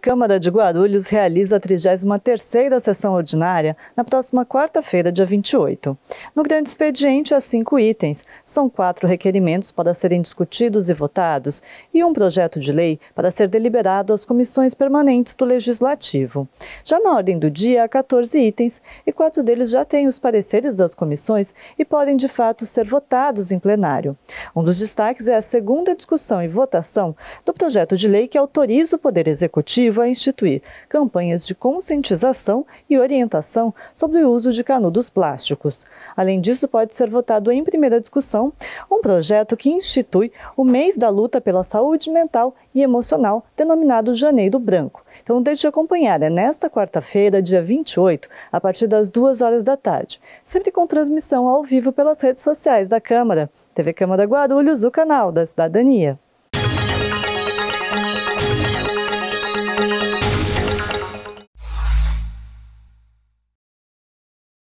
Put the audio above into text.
Câmara de Guarulhos realiza a 33ª sessão ordinária na próxima quarta-feira, dia 28. No grande expediente há cinco itens. São quatro requerimentos para serem discutidos e votados e um projeto de lei para ser deliberado às comissões permanentes do Legislativo. Já na ordem do dia há 14 itens e quatro deles já têm os pareceres das comissões e podem de fato ser votados em plenário. Um dos destaques é a segunda discussão e votação do projeto de lei que autoriza o Poder Executivo Executivo a instituir campanhas de conscientização e orientação sobre o uso de canudos plásticos. Além disso, pode ser votado em primeira discussão um projeto que institui o mês da luta pela saúde mental e emocional, denominado Janeiro Branco. Então, deixe de acompanhar, é nesta quarta-feira, dia 28, a partir das 2 horas da tarde, sempre com transmissão ao vivo pelas redes sociais da Câmara, TV Câmara Guarulhos, o canal da Cidadania.